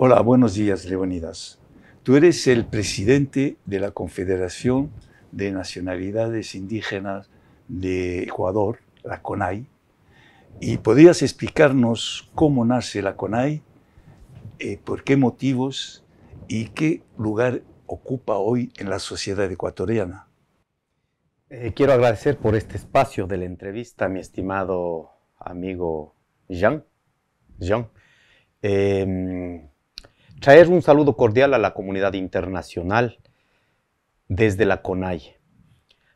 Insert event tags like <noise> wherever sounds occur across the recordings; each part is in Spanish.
Hola, buenos días, Leonidas. Tú eres el presidente de la Confederación de Nacionalidades Indígenas de Ecuador, la CONAI, y podrías explicarnos cómo nace la CONAI, eh, por qué motivos y qué lugar ocupa hoy en la sociedad ecuatoriana. Eh, quiero agradecer por este espacio de la entrevista, mi estimado amigo Jean. Jean. Em, traer un saludo cordial a la comunidad internacional desde la CONAIE.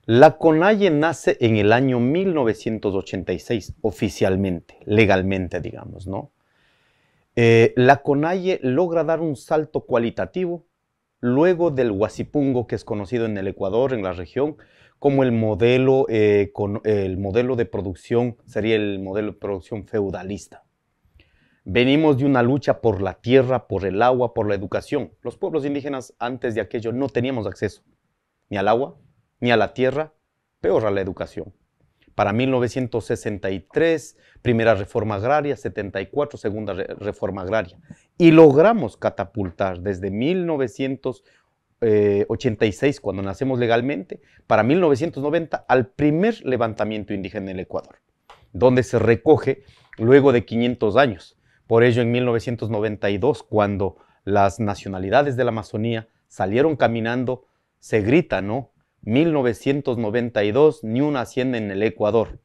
La CONAIE nace en el año 1986, oficialmente, legalmente, digamos, ¿no? Eh, la CONAIE logra dar un salto cualitativo luego del Huasipungo, que es conocido en el Ecuador, en la región, como el modelo, eh, el modelo de producción, sería el modelo de producción feudalista. Venimos de una lucha por la tierra, por el agua, por la educación. Los pueblos indígenas antes de aquello no teníamos acceso ni al agua, ni a la tierra, peor a la educación. Para 1963, primera reforma agraria, 74, segunda reforma agraria. Y logramos catapultar desde 1986, eh, cuando nacemos legalmente, para 1990 al primer levantamiento indígena en el Ecuador, donde se recoge luego de 500 años por ello, en 1992, cuando las nacionalidades de la Amazonía salieron caminando, se grita, ¿no? 1992, ni una hacienda en el Ecuador.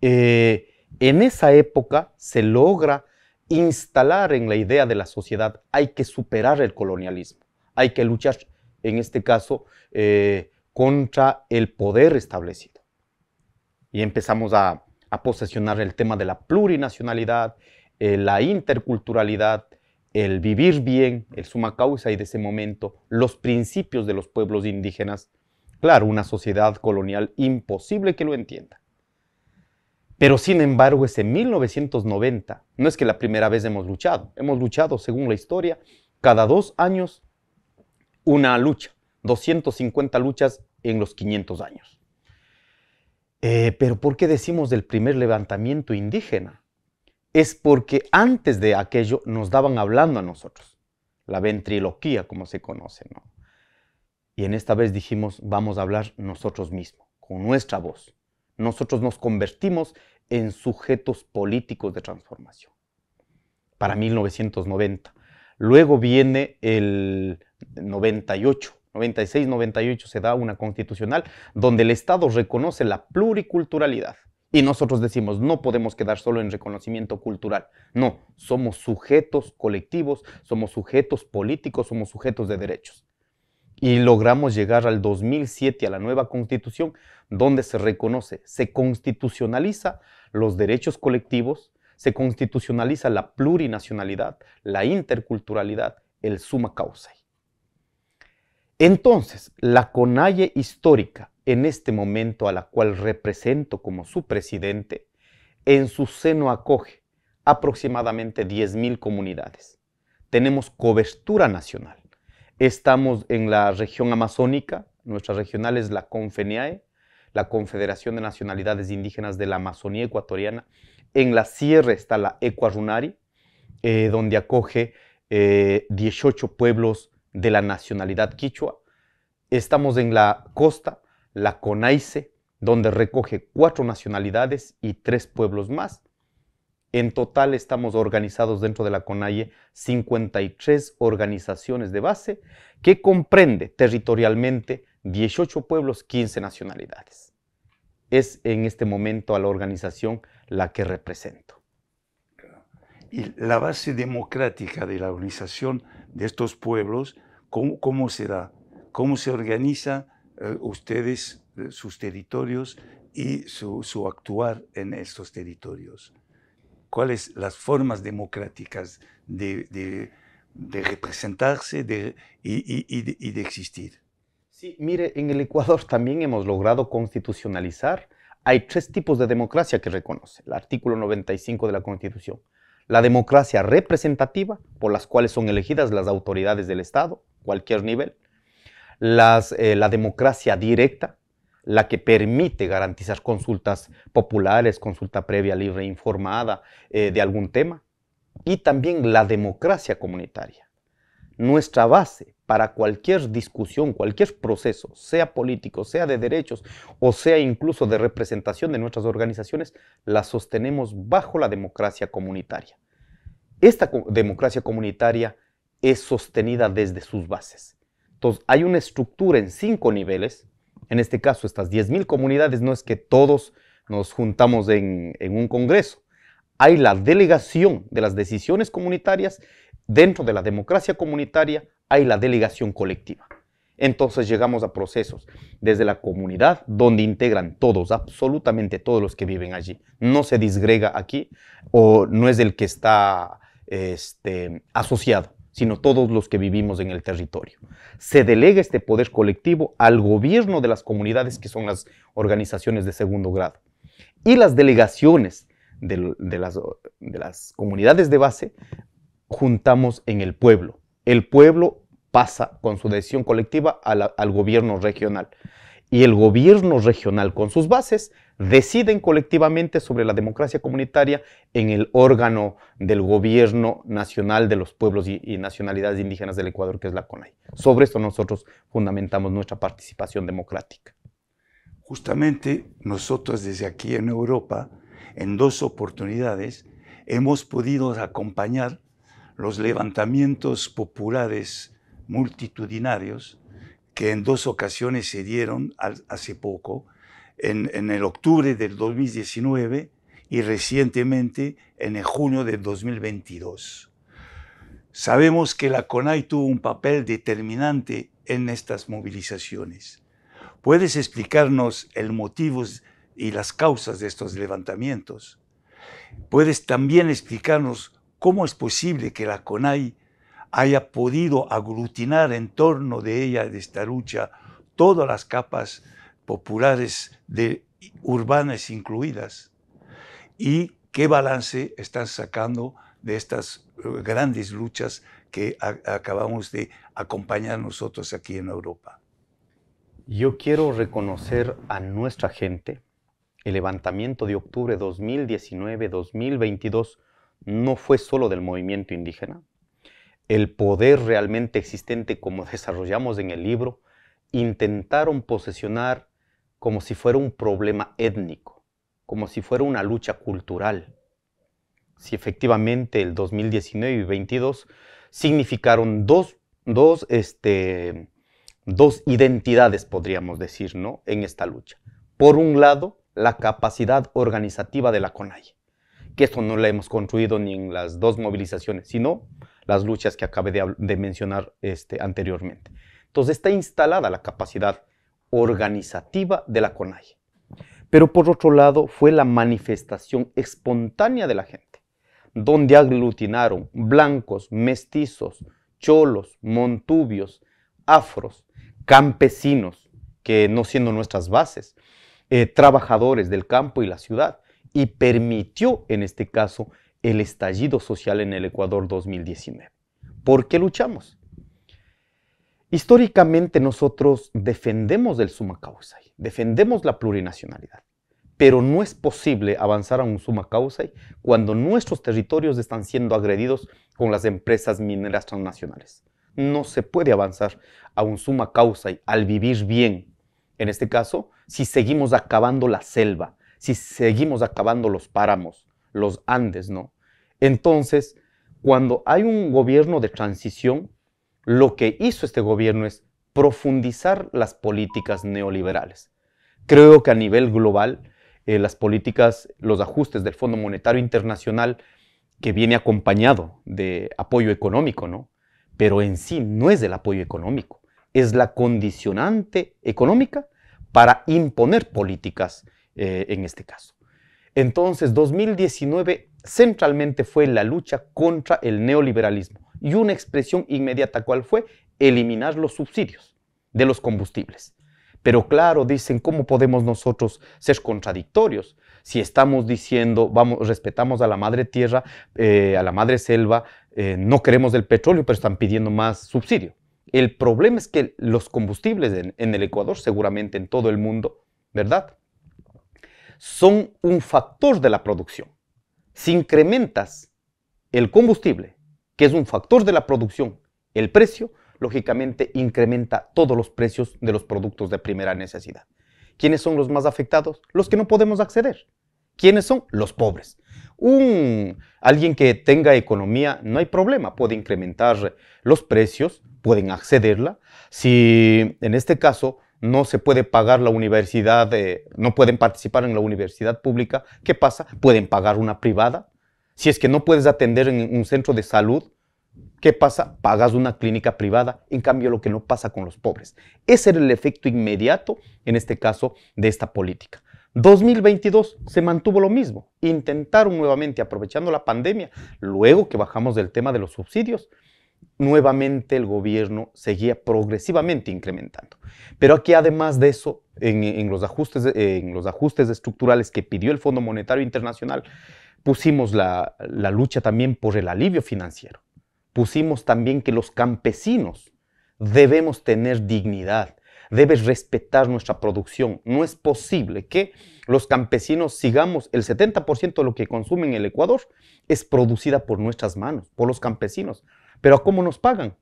Eh, en esa época se logra instalar en la idea de la sociedad, hay que superar el colonialismo, hay que luchar, en este caso, eh, contra el poder establecido. Y empezamos a, a posesionar el tema de la plurinacionalidad, eh, la interculturalidad, el vivir bien, el suma causa y de ese momento, los principios de los pueblos indígenas. Claro, una sociedad colonial imposible que lo entienda. Pero sin embargo, ese 1990, no es que la primera vez hemos luchado, hemos luchado, según la historia, cada dos años una lucha, 250 luchas en los 500 años. Eh, pero ¿por qué decimos del primer levantamiento indígena? es porque antes de aquello nos daban hablando a nosotros, la ventriloquía como se conoce, Y en esta vez dijimos, vamos a hablar nosotros mismos, con nuestra voz. Nosotros nos convertimos en sujetos políticos de transformación. Para 1990. Luego viene el 98, 96, 98 se da una constitucional donde el Estado reconoce la pluriculturalidad y nosotros decimos, no podemos quedar solo en reconocimiento cultural. No, somos sujetos colectivos, somos sujetos políticos, somos sujetos de derechos. Y logramos llegar al 2007 a la nueva constitución, donde se reconoce, se constitucionaliza los derechos colectivos, se constitucionaliza la plurinacionalidad, la interculturalidad, el suma causa. Entonces, la conalle histórica en este momento a la cual represento como su presidente, en su seno acoge aproximadamente 10.000 comunidades. Tenemos cobertura nacional. Estamos en la región amazónica, nuestra regional es la CONFENIAE, la Confederación de Nacionalidades Indígenas de la Amazonía Ecuatoriana. En la sierra está la Ecuarunari, eh, donde acoge 18 eh, pueblos de la nacionalidad quichua. Estamos en la costa, la CONAICE, donde recoge cuatro nacionalidades y tres pueblos más. En total estamos organizados dentro de la CONAIE 53 organizaciones de base que comprende territorialmente 18 pueblos, 15 nacionalidades. Es en este momento a la organización la que represento. Y la base democrática de la organización de estos pueblos, ¿cómo, cómo se da? ¿Cómo se organiza? Eh, ustedes, eh, sus territorios y su, actuar en estos territorios. ¿Cuáles las formas democráticas de, representarse y, de, existir? Sí, mire, en el Ecuador también hemos logrado constitucionalizar. Hay tres tipos de democracia que reconoce el artículo 95 de la Constitución. La democracia representativa, por las cuales son elegidas las autoridades del Estado, cualquier nivel. Eh, la democracia directa, la que permite garantizar consultas populares, consulta previa, libre, e informada eh, de algún tema, y también la democracia comunitaria. Nuestra base para cualquier discusión, cualquier proceso, sea político, sea de derechos o sea incluso de representación de nuestras organizaciones, la sostenemos bajo la democracia comunitaria. Esta democracia comunitaria es sostenida desde sus bases. Entonces, hay una estructura en cinco niveles. En este caso, estas 10.000 comunidades no es que todos nos juntamos en, un congreso. Hay la delegación de las decisiones comunitarias. Dentro de la democracia comunitaria hay la delegación colectiva. Entonces llegamos a procesos desde la comunidad donde integran todos, absolutamente todos los que viven allí. No se disgrega aquí o no es el que está este, asociado sino todos los que vivimos en el territorio. Se delega este poder colectivo al gobierno de las comunidades, que son las organizaciones de segundo grado. Y las delegaciones de, las, comunidades de base juntamos en el pueblo. El pueblo pasa con su decisión colectiva al gobierno regional. Y el gobierno regional, con sus bases, deciden colectivamente sobre la democracia comunitaria en el órgano del gobierno nacional de los pueblos y, nacionalidades indígenas del Ecuador, que es la CONAI. Sobre esto nosotros fundamentamos nuestra participación democrática. Justamente nosotros desde aquí en Europa, en dos oportunidades, hemos podido acompañar los levantamientos populares multitudinarios que en dos ocasiones se dieron hace poco en, el octubre del 2019 y recientemente en el junio del 2022. Sabemos que la CONAI tuvo un papel determinante en estas movilizaciones. ¿Puedes explicarnos el motivo y las causas de estos levantamientos? ¿Puedes también explicarnos cómo es posible que la CONAI haya podido aglutinar en torno de ella, de esta lucha, todas las capas populares de urbanas incluidas y qué balance están sacando de estas eh, grandes luchas que acabamos de acompañar nosotros aquí en Europa. Yo quiero reconocer a nuestra gente. El levantamiento de octubre 2019-2022 no fue solo del movimiento indígena. El poder realmente existente, como <laughs> desarrollamos en el libro, intentaron posesionar como si fuera un problema étnico, como si fuera una lucha cultural. Si efectivamente el 2019 y 2022 significaron dos, este, dos identidades, podríamos decir, ¿no? en esta lucha. Por un lado, la capacidad organizativa de la CONAI, que esto no la hemos construido ni en las dos movilizaciones, sino las luchas que acabé de, mencionar este, anteriormente. Entonces está instalada la capacidad organizativa de la CONAIE. Pero por otro lado fue la manifestación espontánea de la gente, donde aglutinaron blancos, mestizos, cholos, montubios, afros, campesinos, que no siendo nuestras bases, eh, trabajadores del campo y la ciudad, y permitió en este caso el estallido social en el Ecuador 2019. ¿Por qué luchamos? Históricamente nosotros defendemos el suma causa, defendemos la plurinacionalidad, pero no es posible avanzar a un suma causa cuando nuestros territorios están siendo agredidos con las empresas mineras transnacionales. No se puede avanzar a un suma causa al vivir bien, en este caso, si seguimos acabando la selva, si seguimos acabando los páramos, los Andes, ¿no? Entonces, cuando hay un gobierno de transición, lo que hizo este gobierno es profundizar las políticas neoliberales. Creo que a nivel global, eh, las políticas, los ajustes del Fondo Monetario Internacional, que viene acompañado de apoyo económico, ¿no? Pero en sí no es el apoyo económico, es la condicionante económica para imponer políticas eh, en este caso. Entonces, 2019 centralmente fue la lucha contra el neoliberalismo y una expresión inmediata cuál fue eliminar los subsidios de los combustibles. Pero claro, dicen, ¿cómo podemos nosotros ser contradictorios? Si estamos diciendo, vamos, respetamos a la madre tierra, eh, a la madre selva, eh, no queremos el petróleo, pero están pidiendo más subsidio. El problema es que los combustibles en el Ecuador, seguramente en todo el mundo, ¿verdad? son un factor de la producción. Si incrementas el combustible, que es un factor de la producción, el precio, lógicamente incrementa todos los precios de los productos de primera necesidad. ¿Quiénes son los más afectados? Los que no podemos acceder. ¿Quiénes son? Los pobres. Un, alguien que tenga economía, no hay problema, puede incrementar los precios, pueden accederla. Si en este caso no se puede pagar la universidad, eh, no pueden participar en la universidad pública, ¿qué pasa? Pueden pagar una privada. Si es que no puedes atender en un centro de salud, ¿qué pasa? Pagas una clínica privada. En cambio, lo que no pasa con los pobres. Ese era el efecto inmediato, en este caso, de esta política. 2022 se mantuvo lo mismo. Intentaron nuevamente, aprovechando la pandemia, luego que bajamos del tema de los subsidios, nuevamente el gobierno seguía progresivamente incrementando. Pero aquí además de eso, en, los, ajustes, estructurales que pidió el Fondo Monetario Internacional, pusimos la, la lucha también por el alivio financiero. Pusimos también que los campesinos debemos tener dignidad, debes respetar nuestra producción. No es posible que los campesinos sigamos, el 70% de lo que consumen en el Ecuador es producida por nuestras manos, por los campesinos. Pero ¿cómo nos pagan?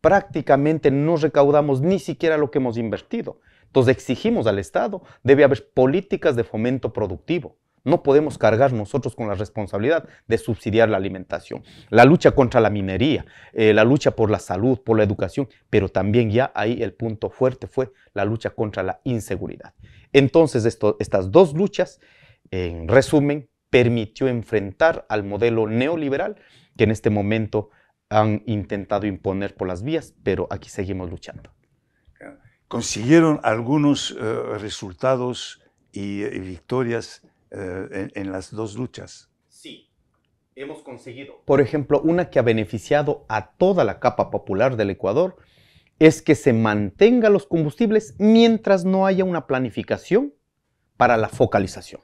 Prácticamente no recaudamos ni siquiera lo que hemos invertido. Entonces exigimos al Estado, debe haber políticas de fomento productivo. No podemos cargar nosotros con la responsabilidad de subsidiar la alimentación. La lucha contra la minería, eh, la lucha por la salud, por la educación, pero también ya ahí el punto fuerte fue la lucha contra la inseguridad. Entonces estas dos luchas, en resumen, permitió enfrentar al modelo neoliberal que en este momento han intentado imponer por las vías, pero aquí seguimos luchando. ¿Consiguieron algunos eh, resultados y, victorias eh, en, en, las dos luchas? Sí, hemos conseguido. Por ejemplo, una que ha beneficiado a toda la capa popular del Ecuador es que se mantenga los combustibles mientras no haya una planificación para la focalización.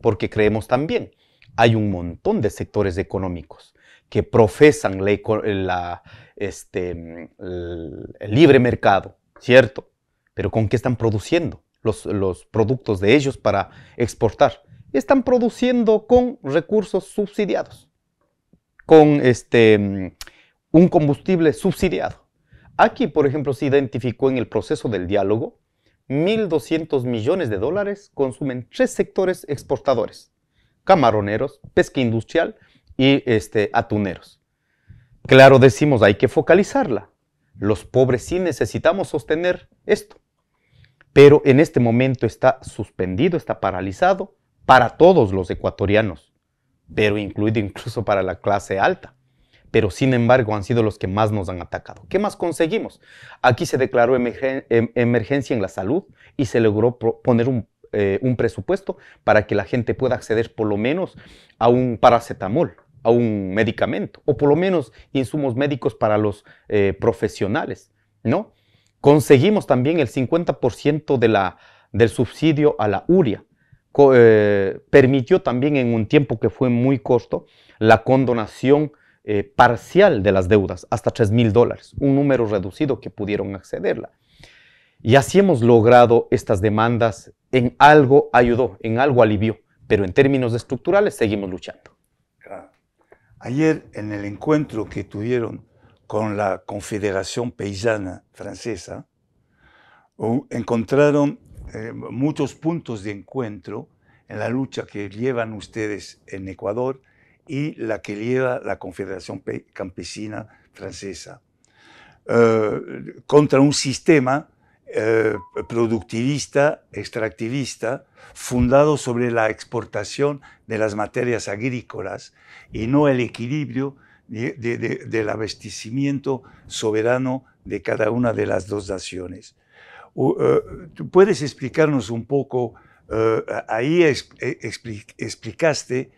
Porque creemos también, hay un montón de sectores económicos que profesan la, este, el, libre mercado, ¿cierto? Pero ¿con qué están produciendo los, los productos de ellos para exportar? Están produciendo con recursos subsidiados, con este, un combustible subsidiado. Aquí, por ejemplo, se identificó en el proceso del diálogo 1.200 millones de dólares consumen tres sectores exportadores, camaroneros, pesca industrial y este, atuneros. Claro, decimos, hay que focalizarla. Los pobres sí necesitamos sostener esto, pero en este momento está suspendido, está paralizado para todos los ecuatorianos, pero incluido incluso para la clase alta. Pero sin embargo han sido los que más nos han atacado. ¿Qué más conseguimos? Aquí se declaró em-, emergencia en la salud y se logró poner eh, un presupuesto para que la gente pueda acceder por lo menos a un paracetamol a un medicamento, o por lo menos insumos médicos para los eh, profesionales, ¿no? Conseguimos también el 50% de la, del subsidio a la uria. Eh, permitió también en un tiempo que fue muy corto la condonación eh, parcial de las deudas, hasta 3 mil dólares, un número reducido que pudieron accederla. Y así hemos logrado estas demandas, en algo ayudó, en algo alivió, pero en términos estructurales seguimos luchando. Ayer en el encuentro que tuvieron con la Confederación Paisana Francesa, encontraron eh, muchos puntos de encuentro en la lucha que llevan ustedes en Ecuador y la que lleva la Confederación Campesina Francesa eh, contra un sistema eh, productivista, extractivista, fundado sobre la exportación de las materias agrícolas y no el equilibrio del abastecimiento soberano de cada una de las dos naciones. Eh, ¿tú ¿Puedes explicarnos un poco? Eh, ahí explicaste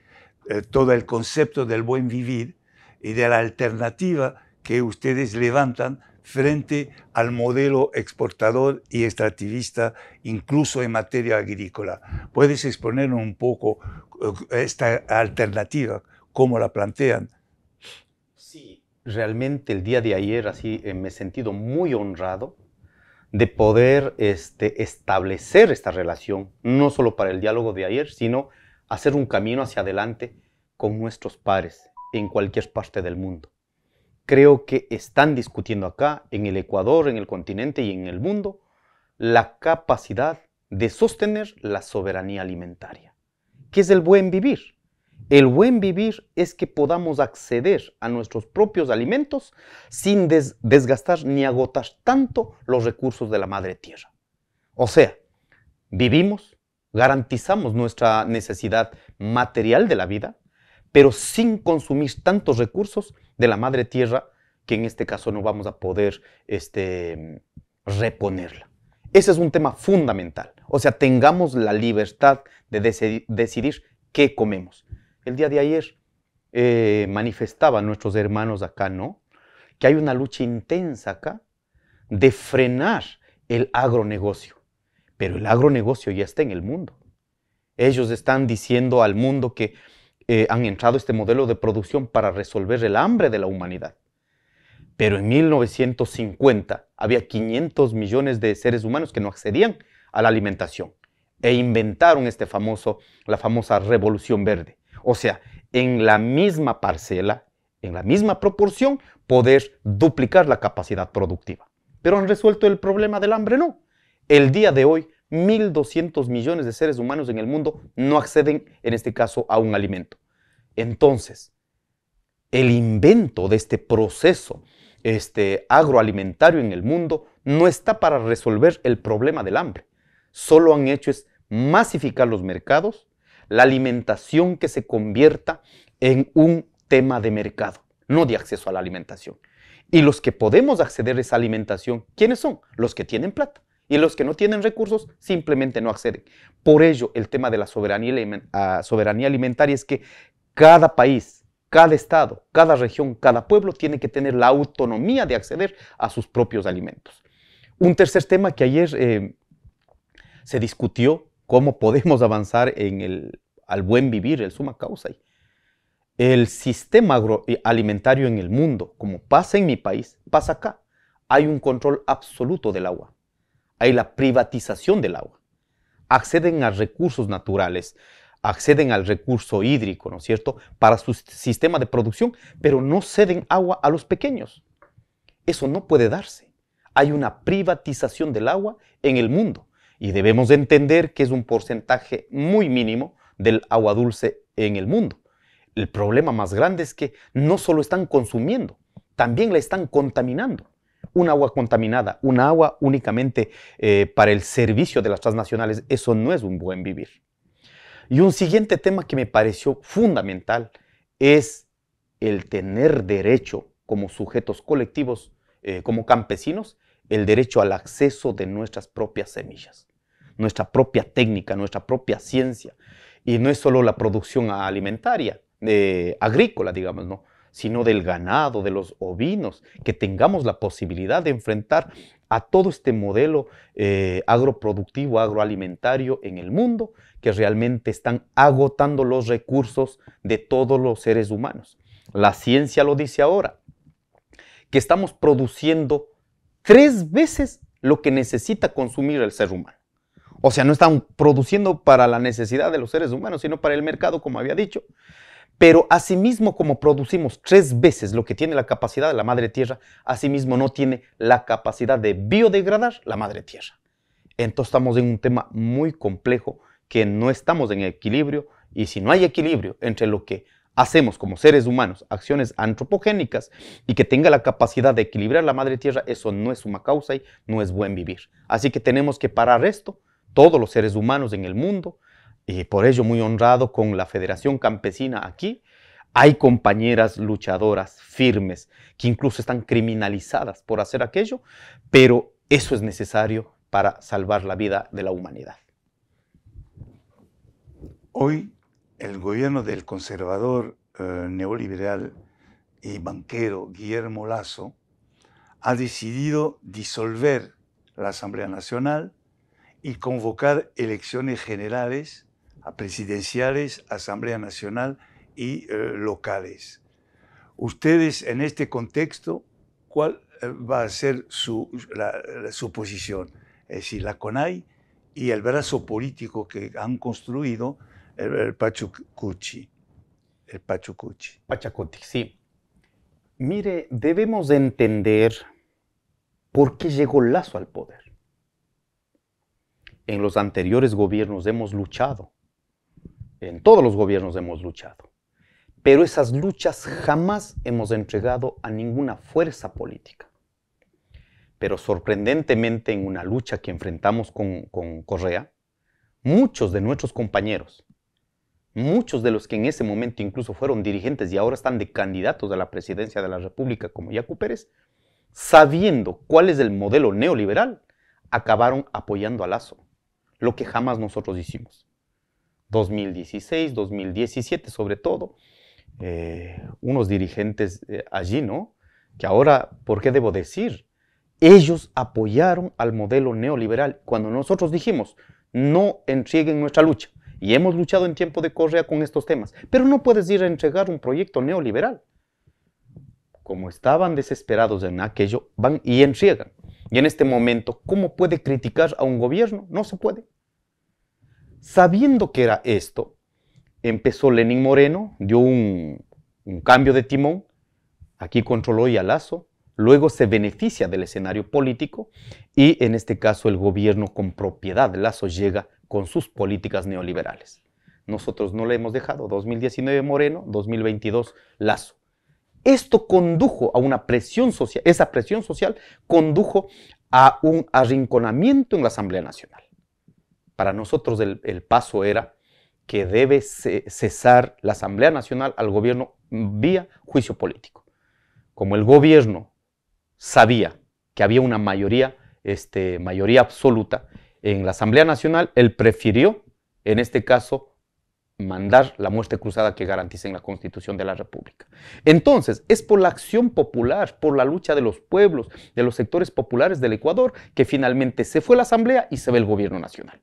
todo el concepto del buen vivir y de la alternativa que ustedes levantan frente al modelo exportador y extractivista, incluso en materia agrícola. ¿Puedes exponer un poco eh, esta alternativa, cómo la plantean? Sí, realmente el día de ayer así eh, me he sentido muy honrado de poder este, establecer esta relación, no solo para el diálogo de ayer, sino hacer un camino hacia adelante con nuestros pares en cualquier parte del mundo creo que están discutiendo acá, en el Ecuador, en el continente y en el mundo, la capacidad de sostener la soberanía alimentaria. ¿Qué es el buen vivir? El buen vivir es que podamos acceder a nuestros propios alimentos sin desgastar ni agotar tanto los recursos de la madre tierra. O sea, vivimos, garantizamos nuestra necesidad material de la vida, pero sin consumir tantos recursos de la madre tierra que en este caso no vamos a poder este, reponerla. Ese es un tema fundamental. O sea, tengamos la libertad de decidir qué comemos. El día de ayer eh, manifestaban nuestros hermanos acá, ¿no? Que hay una lucha intensa acá de frenar el agronegocio. Pero el agronegocio ya está en el mundo. Ellos están diciendo al mundo que eh, han entrado este modelo de producción para resolver el hambre de la humanidad. Pero en 1950 había 500 millones de seres humanos que no accedían a la alimentación e inventaron este famoso, la famosa revolución verde. O sea, en la misma parcela, en la misma proporción, poder duplicar la capacidad productiva. Pero han resuelto el problema del hambre, no. El día de hoy 1.200 millones de seres humanos en el mundo no acceden, en este caso, a un alimento. Entonces, el invento de este proceso este, agroalimentario en el mundo no está para resolver el problema del hambre. Solo han hecho es masificar los mercados, la alimentación que se convierta en un tema de mercado, no de acceso a la alimentación. Y los que podemos acceder a esa alimentación, ¿quiénes son? Los que tienen plata. Y los que no tienen recursos simplemente no acceden. Por ello, el tema de la soberanía, ah, soberanía alimentaria es que cada país, cada estado, cada región, cada pueblo tiene que tener la autonomía de acceder a sus propios alimentos. Un tercer tema que ayer eh, se discutió, cómo podemos avanzar en el, al buen vivir, el suma causa. El sistema eh, alimentario en el mundo, como pasa en mi país, pasa acá. Hay un control absoluto del agua hay la privatización del agua. Acceden a recursos naturales, acceden al recurso hídrico, ¿no es cierto?, para su sistema de producción, pero no ceden agua a los pequeños. Eso no puede darse. Hay una privatización del agua en el mundo y debemos entender que es un porcentaje muy mínimo del agua dulce en el mundo. El problema más grande es que no solo están consumiendo, también la están contaminando un agua contaminada, un agua únicamente eh, para el servicio de las transnacionales, eso no es un buen vivir. Y un siguiente tema que me pareció fundamental es el tener derecho como sujetos colectivos, eh, como campesinos, el derecho al acceso de nuestras propias semillas, nuestra propia técnica, nuestra propia ciencia. Y no es solo la producción alimentaria, eh, agrícola, digamos, ¿no? sino del ganado, de los ovinos, que tengamos la posibilidad de enfrentar a todo este modelo eh, agroproductivo, agroalimentario en el mundo, que realmente están agotando los recursos de todos los seres humanos. La ciencia lo dice ahora, que estamos produciendo tres veces lo que necesita consumir el ser humano. O sea, no están produciendo para la necesidad de los seres humanos, sino para el mercado, como había dicho. Pero asimismo como producimos tres veces lo que tiene la capacidad de la madre tierra, asimismo no tiene la capacidad de biodegradar la madre tierra. Entonces estamos en un tema muy complejo que no estamos en equilibrio y si no hay equilibrio entre lo que hacemos como seres humanos, acciones antropogénicas y que tenga la capacidad de equilibrar la madre tierra, eso no es suma causa y no es buen vivir. Así que tenemos que parar esto, todos los seres humanos en el mundo, y eh, por ello muy honrado con la Federación Campesina aquí. Hay compañeras luchadoras firmes que incluso están criminalizadas por hacer aquello, pero eso es necesario para salvar la vida de la humanidad. Hoy el gobierno del conservador eh, neoliberal y banquero Guillermo Lazo ha decidido disolver la Asamblea Nacional y convocar elecciones generales a presidenciales, Asamblea Nacional y eh, locales. Ustedes en este contexto, ¿cuál eh, va a ser su, posición? Es decir, la CONAI y el brazo político que han construido el, Pachucuchi. El Pachucuchi. Pachacuti, sí. Mire, debemos entender por qué llegó Lazo al poder. En los anteriores gobiernos hemos luchado en todos los gobiernos hemos luchado. Pero esas luchas jamás hemos entregado a ninguna fuerza política. Pero sorprendentemente en una lucha que enfrentamos con, con Correa, muchos de nuestros compañeros, muchos de los que en ese momento incluso fueron dirigentes y ahora están de candidatos a la presidencia de la República como Yacu Pérez, sabiendo cuál es el modelo neoliberal, acabaron apoyando a Lazo, lo que jamás nosotros hicimos. 2016, 2017 sobre todo, eh, unos dirigentes eh, allí, ¿no? Que ahora, ¿por qué debo decir? Ellos apoyaron al modelo neoliberal cuando nosotros dijimos, no entreguen nuestra lucha. Y hemos luchado en tiempo de Correa con estos temas. Pero no puedes ir a entregar un proyecto neoliberal. Como estaban desesperados en aquello, van y entregan. Y en este momento, ¿cómo puede criticar a un gobierno? No se puede. Sabiendo que era esto, empezó Lenín Moreno, dio un, cambio de timón, aquí controló y a Lazo, luego se beneficia del escenario político y en este caso el gobierno con propiedad Lazo llega con sus políticas neoliberales. Nosotros no le hemos dejado, 2019 Moreno, 2022 Lazo. Esto condujo a una presión social, esa presión social condujo a un arrinconamiento en la Asamblea Nacional para nosotros el, paso era que debe cesar la Asamblea Nacional al gobierno vía juicio político. Como el gobierno sabía que había una mayoría, este, mayoría absoluta en la Asamblea Nacional, él prefirió, en este caso, mandar la muerte cruzada que garantiza en la Constitución de la República. Entonces, es por la acción popular, por la lucha de los pueblos, de los sectores populares del Ecuador, que finalmente se fue la Asamblea y se ve el gobierno nacional.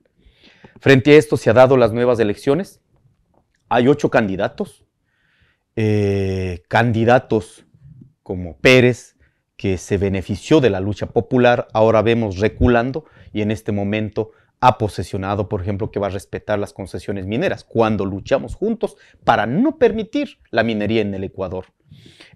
Frente a esto se han dado las nuevas elecciones. Hay ocho candidatos. Eh, candidatos como Pérez, que se benefició de la lucha popular, ahora vemos reculando y en este momento ha posesionado, por ejemplo, que va a respetar las concesiones mineras, cuando luchamos juntos para no permitir la minería en el Ecuador.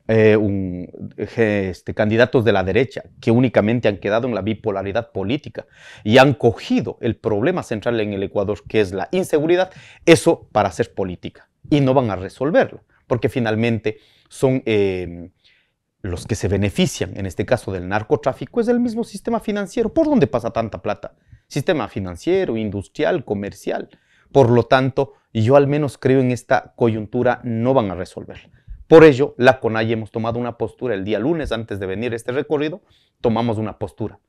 Eh, un, este, candidatos de la derecha que únicamente han quedado en la bipolaridad política y han cogido el problema central en el Ecuador, que es la inseguridad, eso para hacer política. Y no van a resolverlo, porque finalmente son... Em, los que se benefician, en este caso del narcotráfico, es el mismo sistema financiero. ¿Por dónde pasa tanta plata? Sistema financiero, industrial, comercial. Por lo tanto, yo al menos creo en esta coyuntura no van a resolverlo. Por ello, la CONAI hemos tomado una postura el día lunes antes de venir este recorrido, tomamos una postura.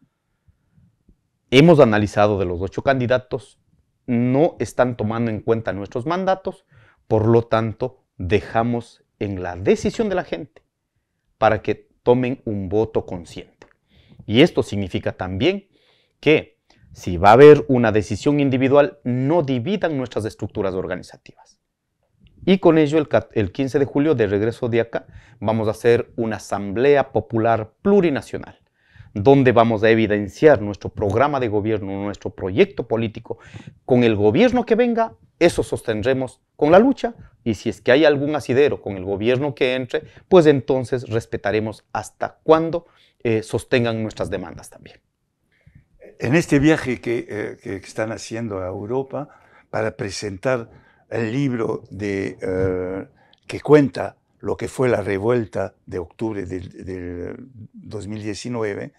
Hemos analizado de los ocho candidatos, no están tomando en cuenta nuestros mandatos, por lo tanto, dejamos en la decisión de la gente para que tomen un voto consciente. Y esto significa también que si va a haber una decisión individual, no dividan nuestras estructuras organizativas. Y con ello, el, 15 de julio, de regreso de acá, vamos a hacer una asamblea popular plurinacional donde vamos a evidenciar nuestro programa de gobierno, nuestro proyecto político. Con el gobierno que venga, eso sostendremos con la lucha y si es que hay algún asidero con el gobierno que entre, pues entonces respetaremos hasta cuándo eh, sostengan nuestras demandas también. En este viaje que, eh, que están haciendo a Europa para presentar el libro de, eh, que cuenta lo que fue la revuelta de octubre del, 2019,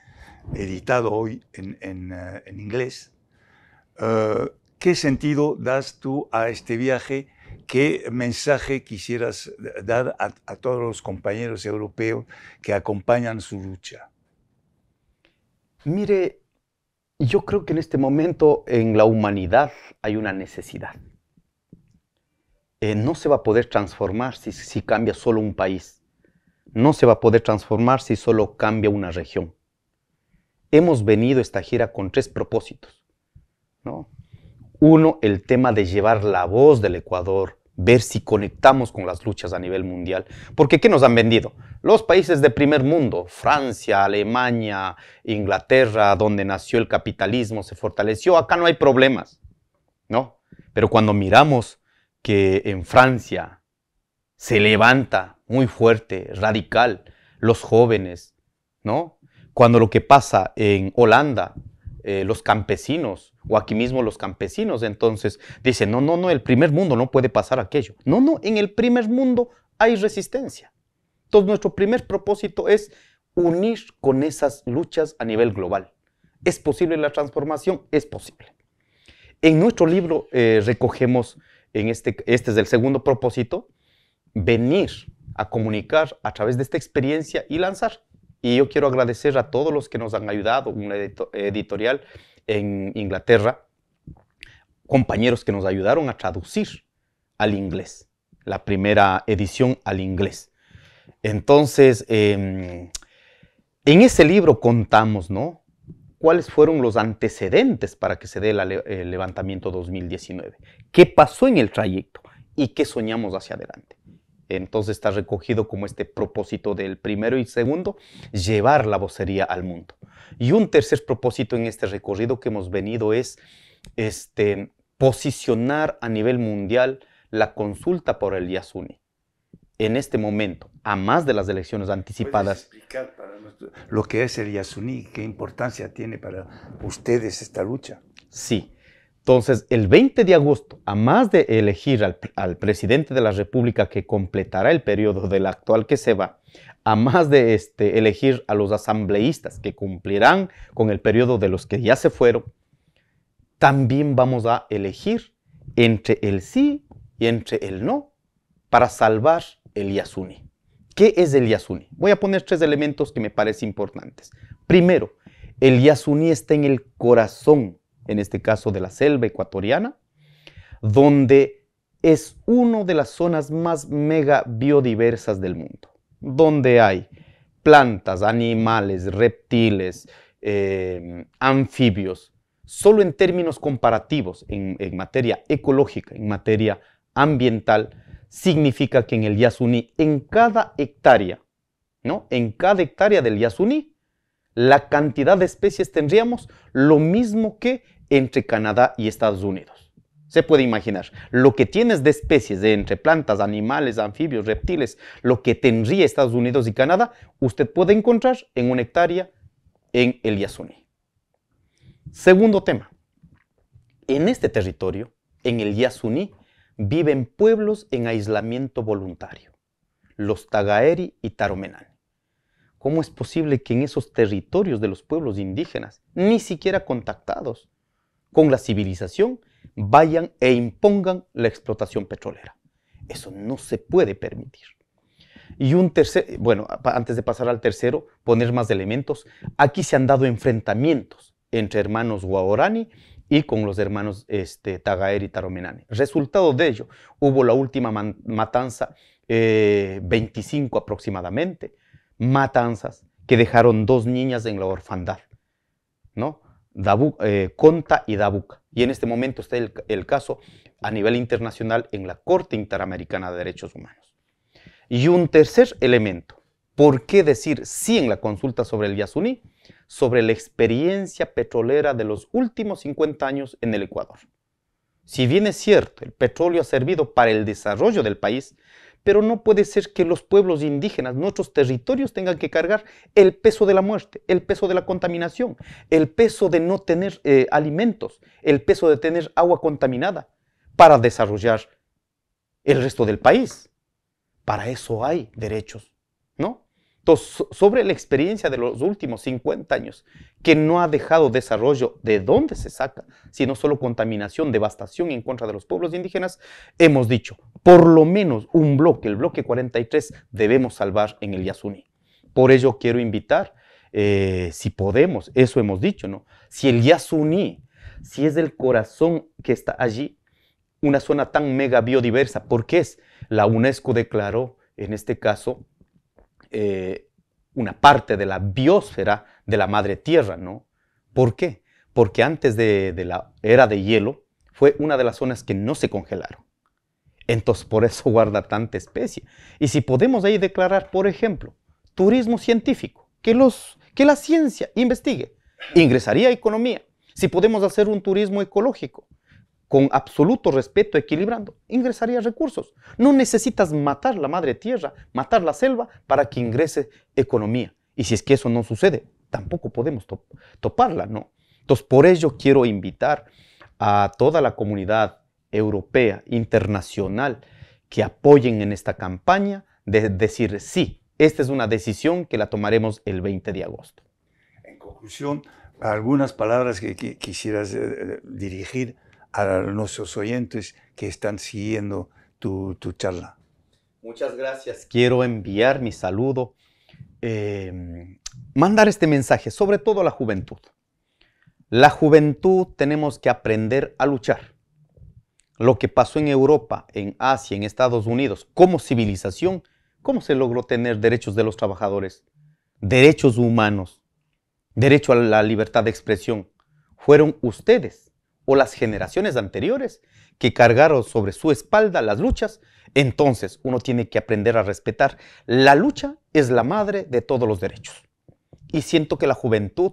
editado hoy en, eh, inglés, eh, ¿qué sentido das tú a este viaje? ¿Qué mensaje quisieras dar a todos los compañeros europeos que acompañan su lucha? Mire, yo creo que en este momento en la humanidad hay una necesidad eh, no se va a poder transformar si, cambia solo un país. No se va a poder transformar si solo cambia una región. Hemos venido a esta gira con tres propósitos. ¿no? Uno, el tema de llevar la voz del Ecuador, ver si conectamos con las luchas a nivel mundial. Porque ¿qué nos han vendido? Los países de primer mundo, Francia, Alemania, Inglaterra, donde nació el capitalismo, se fortaleció, acá no hay problemas, ¿no? Pero cuando miramos que en Francia se levanta muy fuerte, radical, los jóvenes, ¿no? Cuando lo que pasa en Holanda, eh, los campesinos, o aquí mismo los campesinos, entonces dicen, no, no, no, el primer mundo no puede pasar aquello. No, no, en el primer mundo hay resistencia. Entonces nuestro primer propósito es unir con esas luchas a nivel global. ¿Es posible la transformación? Es posible. En nuestro libro eh, recogemos en este, este, es el segundo propósito, venir a comunicar a través de esta experiencia y lanzar. Y yo quiero agradecer a todos los que nos han ayudado, una editorial en Inglaterra, compañeros que nos ayudaron a traducir al inglés, la primera edición al inglés. Entonces, em, en ese libro contamos, ¿no? cuáles fueron los antecedentes para que se dé el eh, levantamiento 2019, qué pasó en el trayecto y qué soñamos hacia adelante. Entonces está recogido como este propósito del primero y segundo, llevar la vocería al mundo. Y un tercer propósito en este recorrido que hemos venido es este, posicionar a nivel mundial la consulta por el Yasuni en este momento, a más de las elecciones anticipadas. explicar para lo que es el Yasuní? ¿Qué importancia tiene para ustedes esta lucha? Sí. Entonces, el 20 de agosto, a más de elegir al, presidente de la República que completará el periodo del actual que se va, a más de este, elegir a los asambleístas que cumplirán con el periodo de los que ya se fueron, también vamos a elegir entre el sí y entre el no para salvar el Yasuni. ¿Qué es el Yasuni? Voy a poner tres elementos que me parecen importantes. Primero, el Yasuni está en el corazón, en este caso de la selva ecuatoriana, donde es una de las zonas más mega biodiversas del mundo, donde hay plantas, animales, reptiles, eh, anfibios. Solo en términos comparativos, en materia ecológica, en materia ambiental, significa que en el Yasuní, en cada hectárea, ¿no? En cada hectárea del Yasuní, la cantidad de especies tendríamos lo mismo que entre Canadá y Estados Unidos. Se puede imaginar, lo que tienes de especies de entre plantas, animales, anfibios, reptiles, lo que tendría Estados Unidos y Canadá, usted puede encontrar en una hectárea en el Yasuní. Segundo tema, en este territorio, en el Yasuní, viven pueblos en aislamiento voluntario, los Tagaeri y Taromenani. ¿Cómo es posible que en esos territorios de los pueblos indígenas, ni siquiera contactados con la civilización, vayan e impongan la explotación petrolera? Eso no se puede permitir. Y un tercer, bueno, antes de pasar al tercero, poner más elementos, aquí se han dado enfrentamientos entre hermanos Guaorani y con los hermanos este, Tagaer y Taromenane. Resultado de ello, hubo la última matanza, 25 eh, aproximadamente, matanzas que dejaron dos niñas en la orfandad, ¿no? Eh, Conta y Dabuca. Y en este momento está el caso a nivel internacional en la Corte Interamericana de Derechos Humanos. Y un tercer elemento, ¿Por qué decir sí en la consulta sobre el Yasuní? Sobre la experiencia petrolera de los últimos 50 años en el Ecuador. Si bien es cierto, el petróleo ha servido para el desarrollo del país, pero no puede ser que los pueblos indígenas, nuestros territorios, tengan que cargar el peso de la muerte, el peso de la contaminación, el peso de no tener eh, alimentos, el peso de tener agua contaminada para desarrollar el resto del país. Para eso hay derechos, ¿no? sobre la experiencia de los últimos 50 años, que no ha dejado desarrollo, ¿de dónde se saca? Sino solo contaminación, devastación en contra de los pueblos indígenas, hemos dicho, por lo menos un bloque, el bloque 43, debemos salvar en el Yasuní. Por ello quiero invitar, eh, si podemos, eso hemos dicho, ¿no? Si el Yasuní, si es el corazón que está allí, una zona tan mega biodiversa, porque es, la UNESCO declaró, en este caso, eh, una parte de la biosfera de la madre tierra, ¿no? ¿Por qué? Porque antes de, la era de hielo fue una de las zonas que no se congelaron. Entonces, por eso <laughs> guarda tanta especie. Y si podemos ahí declarar, por ejemplo, turismo científico, que, los, que la ciencia investigue, ingresaría a economía. Si podemos hacer un turismo ecológico, con absoluto respeto, equilibrando, ingresaría recursos. No necesitas matar la madre tierra, matar la selva para que ingrese economía. Y si es que eso no sucede, tampoco podemos toparla, ¿no? Entonces, por ello quiero invitar a toda la comunidad europea, internacional, que apoyen en esta campaña de decir sí, esta es una decisión que la tomaremos el 20 de agosto. En conclusión, algunas palabras que, quisieras eh, eh, dirigir a nuestros oyentes que están siguiendo tu, charla. Muchas gracias. Quiero enviar mi saludo, eh, mandar este mensaje, sobre todo a la juventud. La juventud tenemos que aprender a luchar. Lo que pasó en Europa, en Asia, en Estados Unidos, como civilización, ¿cómo se logró tener derechos de los trabajadores, derechos humanos, derecho a la libertad de expresión? Fueron ustedes o las generaciones anteriores que cargaron sobre su espalda las luchas, entonces uno tiene que aprender a respetar. La lucha es la madre de todos los derechos. Y siento que la juventud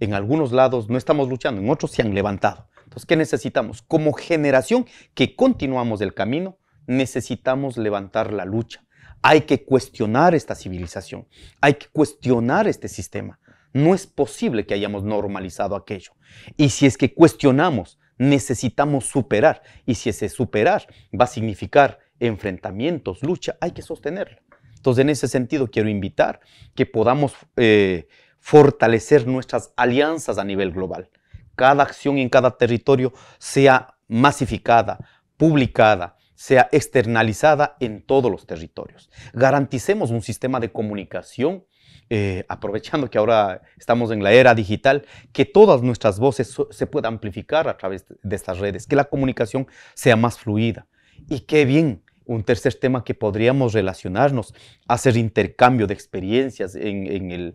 en algunos lados no estamos luchando, en otros se han levantado. Entonces, ¿qué necesitamos? Como generación que continuamos el camino, necesitamos levantar la lucha. Hay que cuestionar esta civilización, hay que cuestionar este sistema, no es posible que hayamos normalizado aquello. Y si es que cuestionamos, necesitamos superar. Y si ese superar va a significar enfrentamientos, lucha, hay que sostenerlo. Entonces, en ese sentido, quiero invitar que podamos eh, fortalecer nuestras alianzas a nivel global. Cada acción en cada territorio sea masificada, publicada, sea externalizada en todos los territorios. Garanticemos un sistema de comunicación eh, aprovechando que ahora estamos en la era digital, que todas nuestras voces se puedan amplificar a través de estas redes, que la comunicación sea más fluida. Y qué bien, un tercer tema que podríamos relacionarnos, hacer intercambio de experiencias en,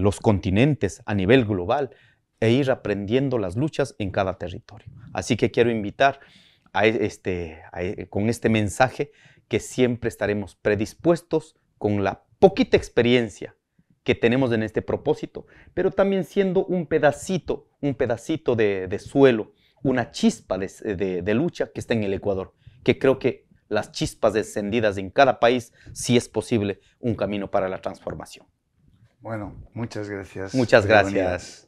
los continentes a nivel global e ir aprendiendo las luchas en cada territorio. Así que quiero invitar e, este, e, con este mensaje que siempre estaremos predispuestos con la poquita experiencia que tenemos en este propósito, pero también siendo un pedacito, un pedacito de, suelo, una chispa de, lucha que está en el Ecuador, que creo que las chispas descendidas en cada país, si es posible, un camino para la transformación. Bueno, muchas gracias. Muchas gracias.